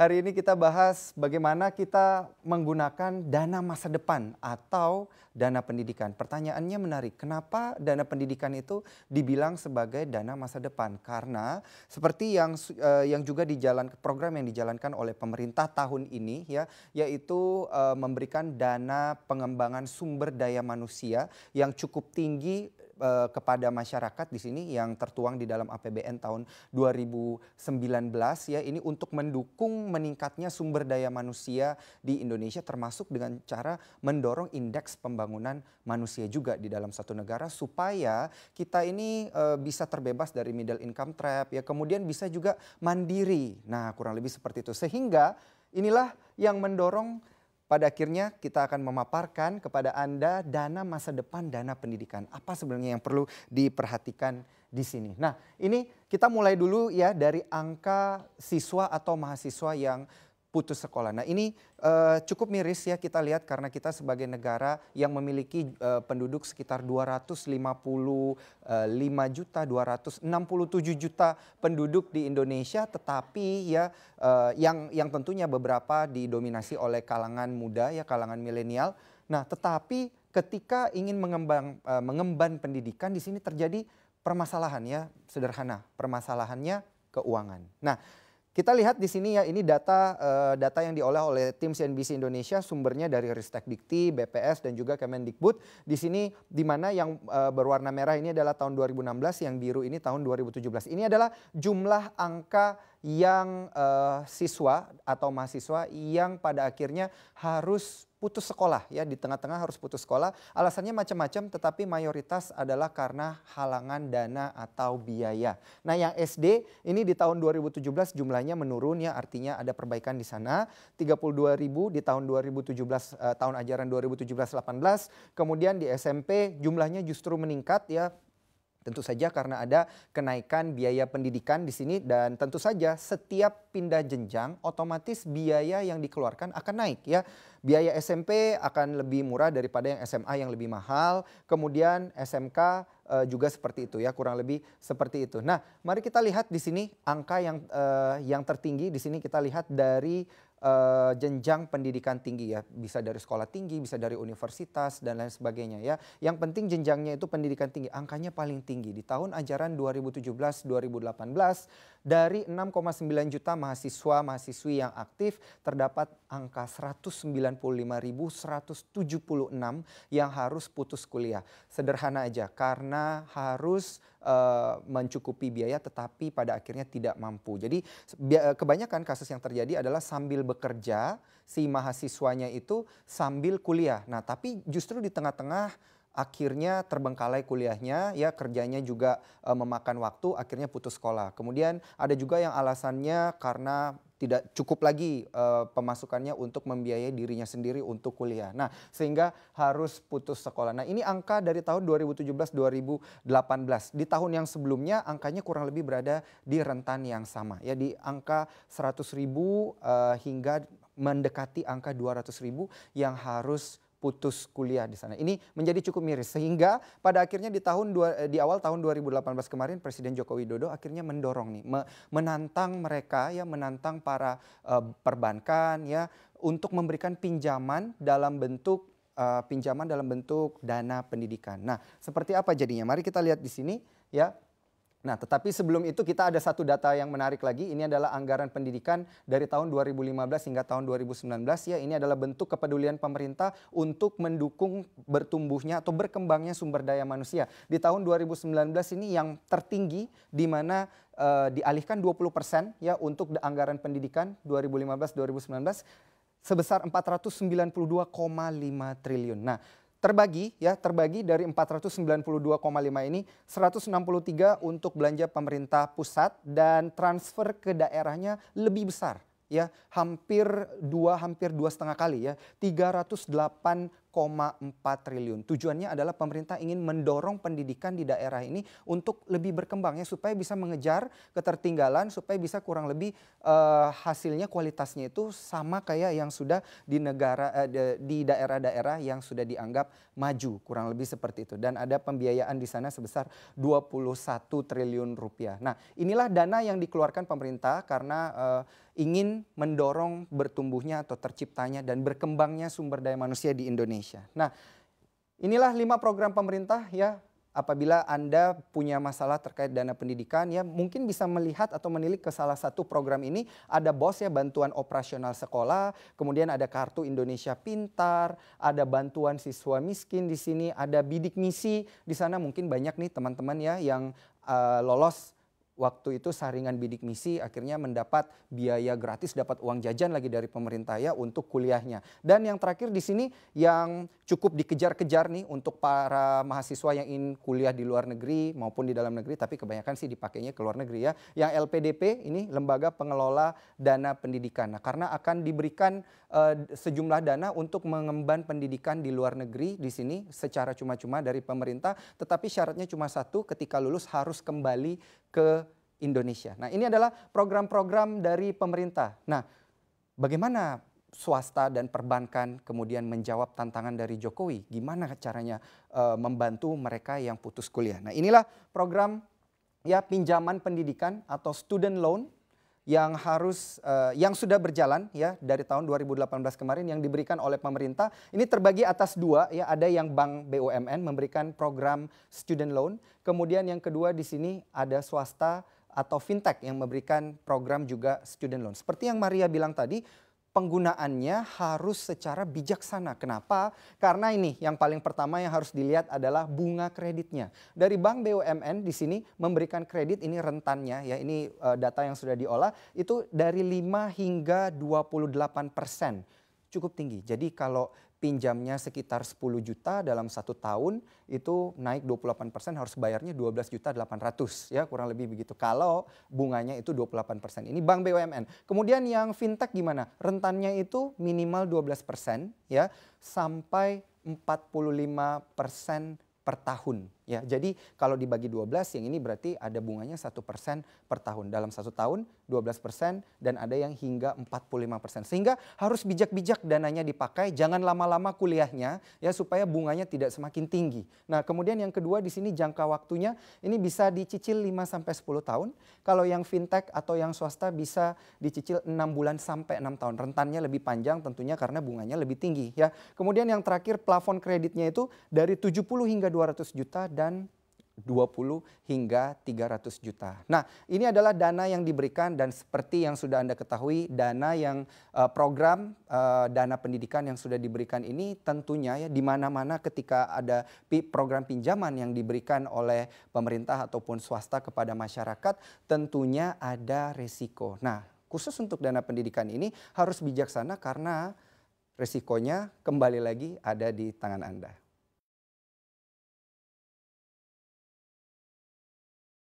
Hari ini kita bahas bagaimana kita menggunakan dana masa depan atau dana pendidikan. Pertanyaannya menarik, kenapa dana pendidikan itu dibilang sebagai dana masa depan? Karena seperti yang uh, yang juga dijalan program yang dijalankan oleh pemerintah tahun ini ya, yaitu uh, memberikan dana pengembangan sumber daya manusia yang cukup tinggi Eh, kepada masyarakat di sini yang tertuang di dalam APBN tahun 2019 ya ini untuk mendukung meningkatnya sumber daya manusia di Indonesia termasuk dengan cara mendorong indeks pembangunan manusia juga di dalam satu negara supaya kita ini uh, bisa terbebas dari middle income trap ya kemudian bisa juga mandiri. Nah, kurang lebih seperti itu sehingga inilah yang mendorong pada akhirnya kita akan memaparkan kepada Anda dana masa depan, dana pendidikan. Apa sebenarnya yang perlu diperhatikan di sini. Nah ini kita mulai dulu ya dari angka siswa atau mahasiswa yang putus sekolah. Nah ini uh, cukup miris ya kita lihat karena kita sebagai negara yang memiliki uh, penduduk sekitar 255 eh, juta 267 juta penduduk di Indonesia tetapi ya uh, yang yang tentunya beberapa didominasi oleh kalangan muda ya kalangan milenial. Nah tetapi ketika ingin mengembang uh, mengemban pendidikan di sini terjadi permasalahan ya sederhana permasalahannya keuangan. Nah kita lihat di sini ya ini data uh, data yang diolah oleh tim CNBC Indonesia sumbernya dari Ristek Dikti, BPS dan juga Kemendikbud. Di sini di mana yang uh, berwarna merah ini adalah tahun 2016, yang biru ini tahun 2017. Ini adalah jumlah angka yang uh, siswa atau mahasiswa yang pada akhirnya harus putus sekolah ya di tengah-tengah harus putus sekolah. Alasannya macam-macam tetapi mayoritas adalah karena halangan dana atau biaya. Nah, yang SD ini di tahun 2017 jumlahnya menurun ya artinya ada perbaikan di sana ribu di tahun 2017 eh, tahun ajaran 2017-18. Kemudian di SMP jumlahnya justru meningkat ya Tentu saja karena ada kenaikan biaya pendidikan di sini dan tentu saja setiap pindah jenjang otomatis biaya yang dikeluarkan akan naik ya. Biaya SMP akan lebih murah daripada yang SMA yang lebih mahal. Kemudian SMK eh, juga seperti itu ya, kurang lebih seperti itu. Nah, mari kita lihat di sini angka yang eh, yang tertinggi di sini kita lihat dari uh, jenjang pendidikan tinggi ya, bisa dari sekolah tinggi, bisa dari universitas dan lain sebagainya ya. Yang penting jenjangnya itu pendidikan tinggi, angkanya paling tinggi di tahun ajaran 2017-2018 dari 6,9 juta mahasiswa-mahasiswi yang aktif terdapat angka 195.176 yang harus putus kuliah. Sederhana aja karena harus uh, mencukupi biaya tetapi pada akhirnya tidak mampu. Jadi eh, kebanyakan kasus yang terjadi adalah sambil bekerja si mahasiswanya itu sambil kuliah. Nah, tapi justru di tengah-tengah akhirnya terbengkalai kuliahnya ya kerjanya juga e, memakan waktu akhirnya putus sekolah. Kemudian ada juga yang alasannya karena tidak cukup lagi uh, pemasukannya untuk membiayai dirinya sendiri untuk kuliah. Nah, sehingga harus putus sekolah. Nah, ini angka dari tahun 2017-2018. Di tahun yang sebelumnya angkanya kurang lebih berada di rentan yang sama ya di angka ribu uh, hingga mendekati angka 200 ribu yang harus putus kuliah di sana. Ini menjadi cukup miris sehingga pada akhirnya di tahun dua, eh, di awal tahun 2018 kemarin Presiden Joko Widodo akhirnya mendorong nih me, menantang mereka ya menantang para uh, perbankan ya untuk memberikan pinjaman dalam bentuk uh, pinjaman dalam bentuk dana pendidikan. Nah, seperti apa jadinya? Mari kita lihat di sini ya Nah, tetapi sebelum itu kita ada satu data yang menarik lagi. Ini adalah anggaran pendidikan dari tahun 2015 hingga tahun 2019 ya. Ini adalah bentuk kepedulian pemerintah untuk mendukung bertumbuhnya atau berkembangnya sumber daya manusia. Di tahun 2019 ini yang tertinggi di mana uh, dialihkan 20% ya untuk anggaran pendidikan 2015 2019 sebesar 492,5 triliun. Nah, terbagi ya terbagi dari 492,5 ini 163 untuk belanja pemerintah pusat dan transfer ke daerahnya lebih besar ya hampir dua hampir dua setengah kali ya 308 triliun. Tujuannya adalah pemerintah ingin mendorong pendidikan di daerah ini untuk lebih berkembang ya supaya bisa mengejar ketertinggalan supaya bisa kurang lebih uh, hasilnya kualitasnya itu sama kayak yang sudah di negara uh, di daerah-daerah yang sudah dianggap maju kurang lebih seperti itu dan ada pembiayaan di sana sebesar 21 triliun rupiah. Nah, inilah dana yang dikeluarkan pemerintah karena uh, ingin mendorong bertumbuhnya atau terciptanya dan berkembangnya sumber daya manusia di Indonesia. Nah, inilah lima program pemerintah ya apabila Anda punya masalah terkait dana pendidikan ya mungkin bisa melihat atau menilik ke salah satu program ini ada BOS ya bantuan operasional sekolah, kemudian ada kartu Indonesia Pintar, ada bantuan siswa miskin di sini, ada bidik misi di sana mungkin banyak nih teman-teman ya yang uh, lolos waktu itu saringan bidik misi akhirnya mendapat biaya gratis dapat uang jajan lagi dari pemerintah ya untuk kuliahnya. Dan yang terakhir di sini yang cukup dikejar-kejar nih untuk para mahasiswa yang ingin kuliah di luar negeri maupun di dalam negeri tapi kebanyakan sih dipakainya ke luar negeri ya. Yang LPDP ini lembaga pengelola dana pendidikan. Nah, karena akan diberikan uh, sejumlah dana untuk mengemban pendidikan di luar negeri di sini secara cuma-cuma dari pemerintah tetapi syaratnya cuma satu ketika lulus harus kembali ke Indonesia. Nah ini adalah program-program dari pemerintah. Nah bagaimana swasta dan perbankan kemudian menjawab tantangan dari Jokowi. Gimana caranya uh, membantu mereka yang putus kuliah. Nah inilah program ya pinjaman pendidikan atau student loan yang harus uh, yang sudah berjalan ya dari tahun 2018 kemarin yang diberikan oleh pemerintah ini terbagi atas dua ya ada yang bank BUMN memberikan program student loan kemudian yang kedua di sini ada swasta atau fintech yang memberikan program juga student loan. Seperti yang Maria bilang tadi, penggunaannya harus secara bijaksana. Kenapa? Karena ini yang paling pertama yang harus dilihat adalah bunga kreditnya. Dari Bank BUMN di sini memberikan kredit ini rentannya ya ini eh, data yang sudah diolah itu dari 5 hingga 28 persen cukup tinggi. Jadi kalau pinjamnya sekitar 10 juta dalam satu tahun itu naik 28 persen harus bayarnya 12 juta 800 ya kurang lebih begitu kalau bunganya itu 28 persen ini bank BUMN kemudian yang fintech gimana rentannya itu minimal 12 persen ya sampai 45 persen per tahun Ya, jadi kalau dibagi 12 yang ini berarti ada bunganya satu persen per tahun. Dalam satu tahun 12% dan ada yang hingga 45%. Sehingga harus bijak-bijak dananya dipakai, jangan lama-lama kuliahnya ya supaya bunganya tidak semakin tinggi. Nah, kemudian yang kedua di sini jangka waktunya ini bisa dicicil 5 sampai sepuluh tahun. Kalau yang fintech atau yang swasta bisa dicicil enam bulan sampai enam tahun. Rentannya lebih panjang tentunya karena bunganya lebih tinggi ya. Kemudian yang terakhir plafon kreditnya itu dari 70 hingga 200 juta dan 20 hingga 300 juta. Nah, ini adalah dana yang diberikan dan seperti yang sudah Anda ketahui, dana yang uh, program uh, dana pendidikan yang sudah diberikan ini tentunya ya di mana-mana ketika ada program pinjaman yang diberikan oleh pemerintah ataupun swasta kepada masyarakat, tentunya ada resiko. Nah, khusus untuk dana pendidikan ini harus bijaksana karena resikonya kembali lagi ada di tangan Anda.